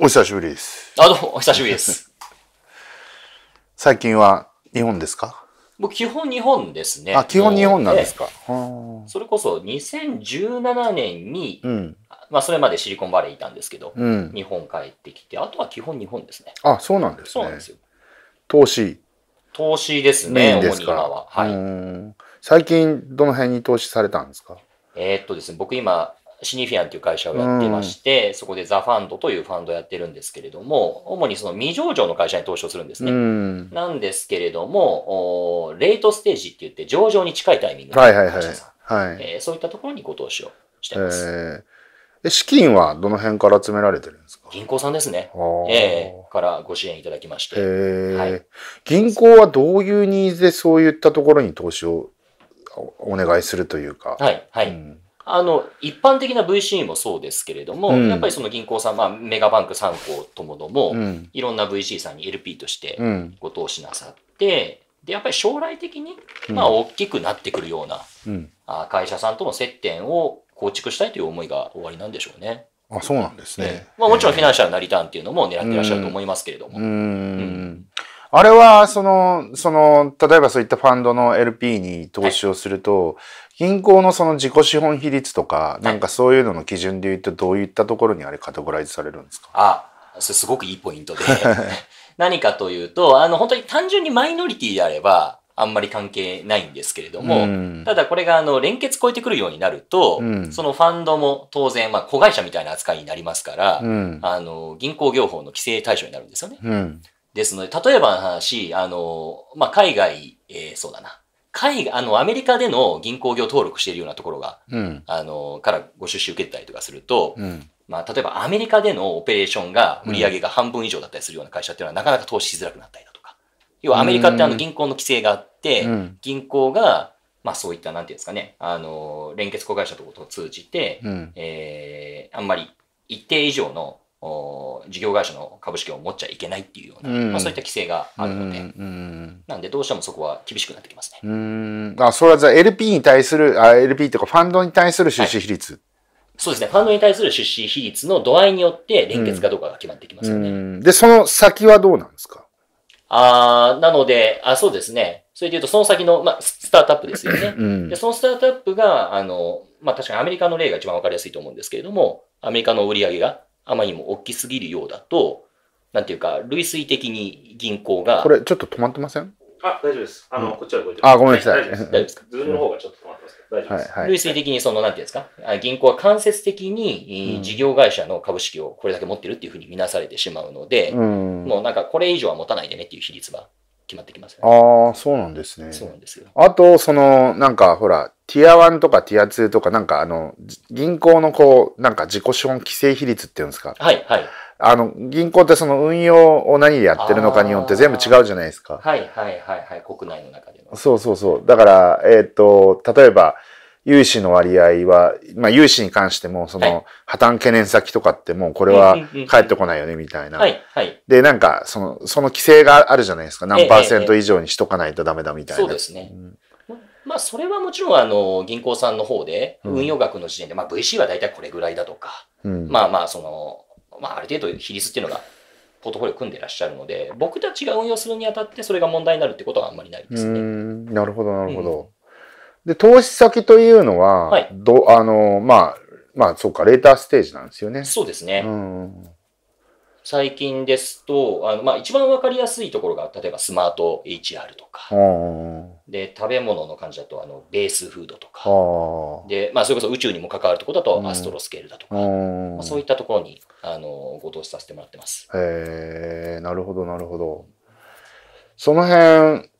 お久しぶりです。あ、どうも、お久しぶりです。最近は日本ですか僕、基本日本ですね。あ、基本日本なんですか。それこそ2017年に、うん、まあ、それまでシリコンバレーいたんですけど、うん、日本帰ってきて、あとは基本日本ですね。あ、そうなんですね。そうなんですよ。投資。投資ですね、主に今は。はい。最近、どの辺に投資されたんですかえー、っとですね、僕今、シニフィアンという会社をやってまして、うん、そこでザ・ファンドというファンドをやってるんですけれども、主にその未上場の会社に投資をするんですね。うん、なんですけれども、レートステージって言って上場に近いタイミングで、会社さん、はいはいはい、えそういったところにご投資をしてます。えー資金はどの辺から集められてるんですか銀行さんですね。ええー、からご支援いただきまして、はい。銀行はどういうニーズでそういったところに投資をお願いするというか。はい、はい。うんあの一般的な VC もそうですけれども、うん、やっぱりその銀行さん、まあ、メガバンク3行ともども、うん、いろんな VC さんに LP としてご投資なさって、でやっぱり将来的に、まあ、大きくなってくるような、うん、あ会社さんとの接点を構築したいという思いが終わりなんでしょうね。あそうなんですね、まあ、もちろんフィナンシャルなリターンっていうのも狙ってらっしゃると思いますけれども。うんあれは、その、その、例えばそういったファンドの LP に投資をすると、はい、銀行のその自己資本比率とか、なんかそういうのの基準で言うと、どういったところにあれカテゴライズされるんですかあ、それすごくいいポイントで。何かというと、あの、本当に単純にマイノリティであれば、あんまり関係ないんですけれども、うん、ただこれがあの連結超えてくるようになると、うん、そのファンドも当然、まあ、子会社みたいな扱いになりますから、うん、あの銀行業法の規制対象になるんですよね。ですので、例えばの話、あの、まあ、海外、えー、そうだな。海外、あの、アメリカでの銀行業登録しているようなところが、うん、あの、からご出資受けたりとかすると、うん、まあ、例えばアメリカでのオペレーションが売り上げが半分以上だったりするような会社っていうのは、なかなか投資しづらくなったりだとか。要はアメリカってあの銀行の規制があって、うん、銀行が、まあそういった、なんていうんですかね、あの、連結子会社とを通じて、うん、えー、あんまり一定以上の事業会社の株式を持っちゃいけないっていうような、うん、まあ、そういった規制があるので、うんうん、なんでどうしてもそこは厳しくなってきますね。うんあそれはじゃあ LP に対するあ LP とかファンドに対する出資比率、はい、そうですね。ファンドに対する出資比率の度合いによって連結かどうかが決まってきますよね。で、その先はどうなんですかあなので、あ、そうですね。それで言うと、その先の、まあ、スタートアップですよね。で、そのスタートアップが、あの、まあ、確かにアメリカの例が一番わかりやすいと思うんですけれども、アメリカの売り上げがあまりにも大きすぎるようだと、なんていうか、類推的に銀行が。これ、ちょっと止まってませんあ、大丈夫です。あの、うん、こっちは動いてます。あ、ごめんなさい。大丈夫ですか。ズームの方がちょっと止まってますけど、大丈夫です。はい、はい、類推的に、その、なんていうんですか、銀行は間接的に、うん、事業会社の株式をこれだけ持ってるっていうふうに見なされてしまうので、うん、もうなんか、これ以上は持たないでねっていう比率は決まってきますよね。ああ、そうなんですね。そうなんですよ。あと、その、なんか、ほら、ティア1とかティア2とか、なんかあの、銀行のこう、なんか自己資本規制比率っていうんですか。はいはい。あの、銀行ってその運用を何でやってるのかによって全部違うじゃないですか。はいはいはいはい、国内の中でも。そうそうそう。だから、えっ、ー、と、例えば、融資の割合は、まあ、融資に関しても、その、破綻懸念先とかってもうこれは返ってこないよね、みたいな。はい、はい。で、なんか、その、その規制があるじゃないですか。何パーセント以上にしとかないとダメだみたいな。ええそうですね。うんまあ、それはもちろん、あの、銀行さんの方で、運用額の時点で、まあ、VC は大体これぐらいだとか、まあまあ、その、まあ、ある程度比率っていうのが、ポートフォリオ組んでらっしゃるので、僕たちが運用するにあたって、それが問題になるってことはあんまりないですね。なるほど、なるほど。で、投資先というのは、はい、どあの、まあ、まあ、そうか、レーターステージなんですよね。そうですね。うん最近ですと、あのまあ、一番わかりやすいところが、例えばスマート HR とか、で食べ物の感じだとあのベースフードとか、でまあ、それこそ宇宙にも関わるところだとアストロスケールだとか、まあ、そういったところにあのご投資させてもらってます。へえ、なるほど、なるほど。その辺、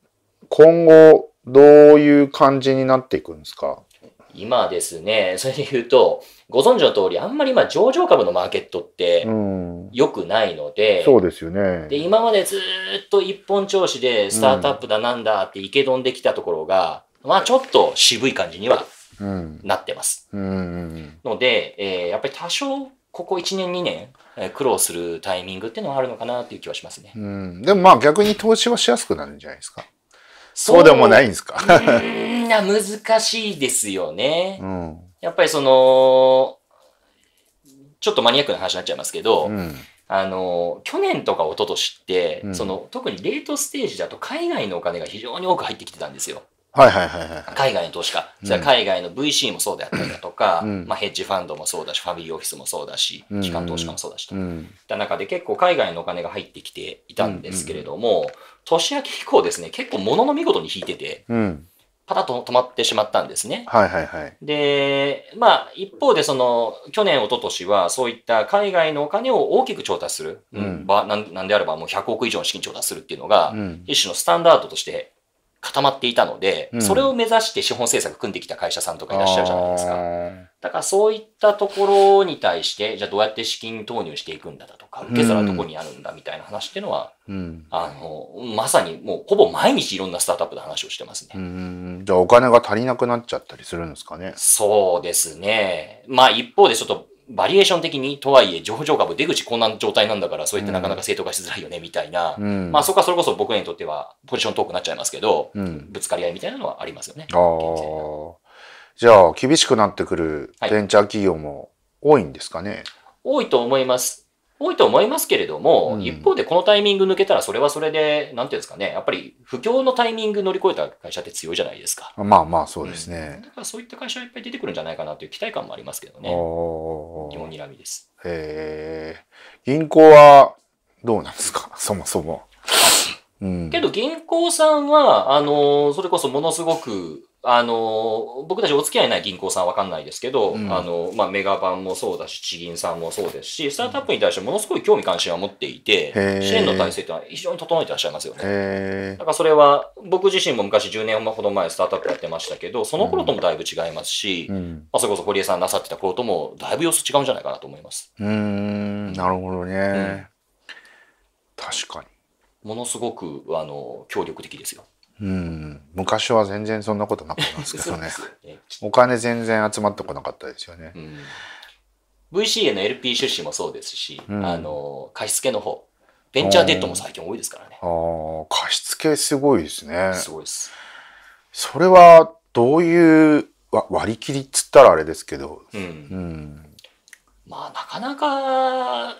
今後、どういう感じになっていくんですか今ですね、それで言うと、ご存知の通り、あんまり今、上場株のマーケットってよくないので、うん、そうですよね。で、今までずっと一本調子で、スタートアップだなんだっていけどんできたところが、うん、まあ、ちょっと渋い感じにはなってます。うん、ので、えー、やっぱり多少、ここ1年、2年、苦労するタイミングっていうのはあるのかなっていう気はしますね。うん、でもまあ、逆に投資はしやすくなるんじゃないですか。そうでもないんですか。な難しいですよね。うん、やっぱりその、ちょっとマニアックな話になっちゃいますけど、うん、あの、去年とか一昨年って、うん、その、特にレートステージだと海外のお金が非常に多く入ってきてたんですよ。はいはいはいはい、海外の投資家、うん、海外の VC もそうであったりだとか、うん、まあ、ヘッジファンドもそうだし、ファミリーオフィスもそうだし、機関投資家もそうだしと、うん、た中で結構海外のお金が入ってきていたんですけれども、うんうん、年明け以降ですね、結構ものの見事に引いてて、うん、パタッと止まってしまったんですね。はいはいはい。で、まあ、一方で、その、去年、一昨年は、そういった海外のお金を大きく調達する、うん、な、んであれば、もう100億以上の資金調達するっていうのが、うん、一種のスタンダードとして固まっていたので、それを目指して資本政策組んできた会社さんとかいらっしゃるじゃないですか。だからそういったところに対して、じゃあどうやって資金投入していくんだだとか、受け皿どこにあるんだみたいな話っていうのは、うん、あの、まさにもうほぼ毎日いろんなスタートアップで話をしてますね。じゃあお金が足りなくなっちゃったりするんですかね。そうですね。まあ一方でちょっとバリエーション的にとはいえ上場株出口こんな状態なんだからそうやってなかなか正当化しづらいよねみたいな、うん、まあそこはそれこそ僕にとってはポジショントークなっちゃいますけど、うん、ぶつかり合いみたいなのはありますよね。じゃあ厳しくなってくるベンチャー企業も多いんですかね、はい、多いと思います。多いと思いますけれども、うん、一方でこのタイミング抜けたら、それはそれで、なんていうんですかね、やっぱり不況のタイミング乗り越えた会社って強いじゃないですか。まあまあ、そうですね、うん、だからそういった会社がいっぱい出てくるんじゃないかなという期待感もありますけどね。お本にらみです。へえ。銀行はどうなんですか、そもそも。うん、けど銀行さんは、あの、それこそものすごく、あの僕たちお付き合いない銀行さんわかんないですけど、うん、あのまあ、メガバンもそうだし地銀さんもそうですしスタートアップに対してものすごい興味関心は持っていて、うん、支援の体制というのは非常に整えてらっしゃいますよねだからそれは僕自身も昔10年ほど前スタートアップやってましたけどその頃ともだいぶ違いますし、うん、まあ、それこそ堀江さんなさってた頃ともだいぶ様子違うんじゃないかなと思いますうんなるほどね、確かにものすごくあの協力的ですようん、昔は全然そんなことなかったんですけどねね、お金全然集まってこなかったですよね、うん、VC への LP 出資もそうですし、うん、あの貸付の方ベンチャーデッドも最近多いですからねああ貸付すごいですねすごいですそれはどういう割り切りっつったらあれですけど、うん、うん、まあなかなか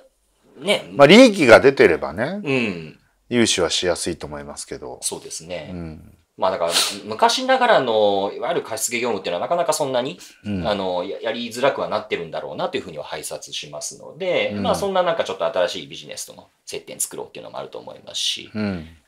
ねまあ利益が出てればね、うん、融資はしやすいと思いますけど。そうですね。うん、まあだから、昔ながらの、いわゆる貸付業務っていうのはなかなかそんなに、うん、あのや、やりづらくはなってるんだろうなというふうには拝察しますので、うん、まあそんななんかちょっと新しいビジネスとの接点作ろうっていうのもあると思いますし、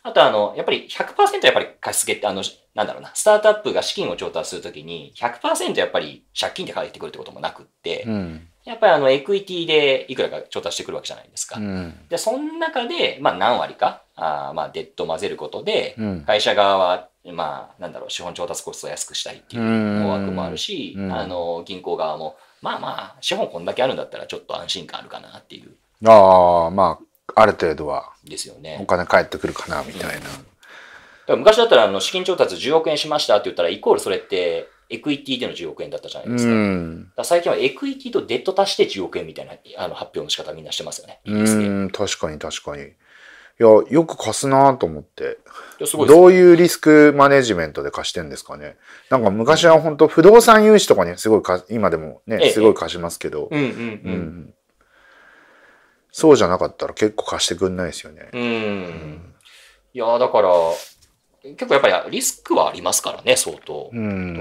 あとあの、やっぱり100%やっぱり貸付ってあの、なんだろうな、スタートアップが資金を調達するときに100%やっぱり借金で返ってくるってこともなくって、うん、やっぱりあのエクイティでいくらか調達してくるわけじゃないですか。うん、で、その中で、まあ何割か、あまあデッド混ぜることで、会社側は、まあなんだろう、資本調達コストを安くしたいっていう思惑もあるし、うん、あの、銀行側も、まあまあ、資本こんだけあるんだったらちょっと安心感あるかなっていう。ああ、まあ、ある程度は。ですよね。お金返ってくるかな、みたいな。うん、昔だったら、あの、資金調達10億円しましたって言ったら、イコールそれって、エクイティでの10億円だったじゃないですか。うん、か最近はエクイティとデッド足して10億円みたいなあの発表の仕方みんなしてますよね。うん、確かに確かに。いや、よく貸すなと思って。ね、どういうリスクマネジメントで貸してんですかね。なんか昔は本当不動産融資とかね、すごいか、今でもね、すごい貸しますけど。そうじゃなかったら結構貸してくんないですよね。うん。うん、いや、だから、結構やっぱりリスクはありますからね、相当。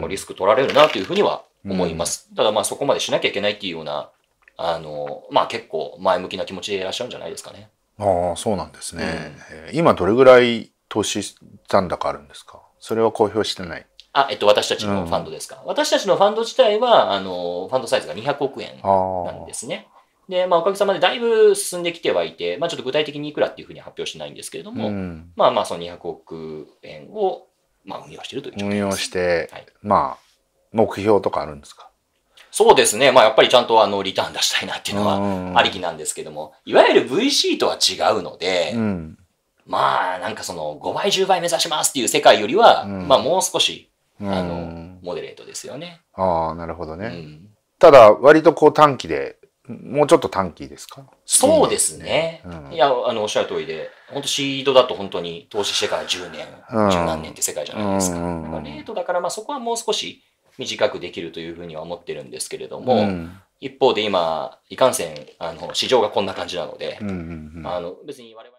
リスク取られるなというふうには思います。ただまあそこまでしなきゃいけないっていうような、あの、まあ結構前向きな気持ちでいらっしゃるんじゃないですかね。ああ、そうなんですね、うん、今どれぐらい投資残高あるんですかそれは公表してない。あ、えっと、私たちのファンドですか、うん、私たちのファンド自体は、あの、ファンドサイズが200億円なんですね。で、まあ、おかげさまでだいぶ進んできてはいて、まあ、ちょっと具体的にいくらっていうふうに発表しないんですけれども、うん、まあまあ、その200億円を、まあ、運用しているという状態です。運用して、はい、まあ、目標とかあるんですかそうですね。まあ、やっぱりちゃんとあの、リターン出したいなっていうのはありきなんですけども、いわゆる VC とは違うので、うん、まあ、なんかその、5倍、10倍目指しますっていう世界よりは、うん、まあ、もう少し、あの、モデレートですよね。ああ、なるほどね。ただ、割とこう短期でもうちょっと短期ですかそうですね。うん、いや、あの、おっしゃる通りで、本当シードだと本当に投資してから10年、十、うん、何年って世界じゃないですか。うんうんうん、レートだから、まあそこはもう少し短くできるというふうには思ってるんですけれども、うん、一方で今、いかんせん、あの、市場がこんな感じなので、うんうんうん、あの、別に我々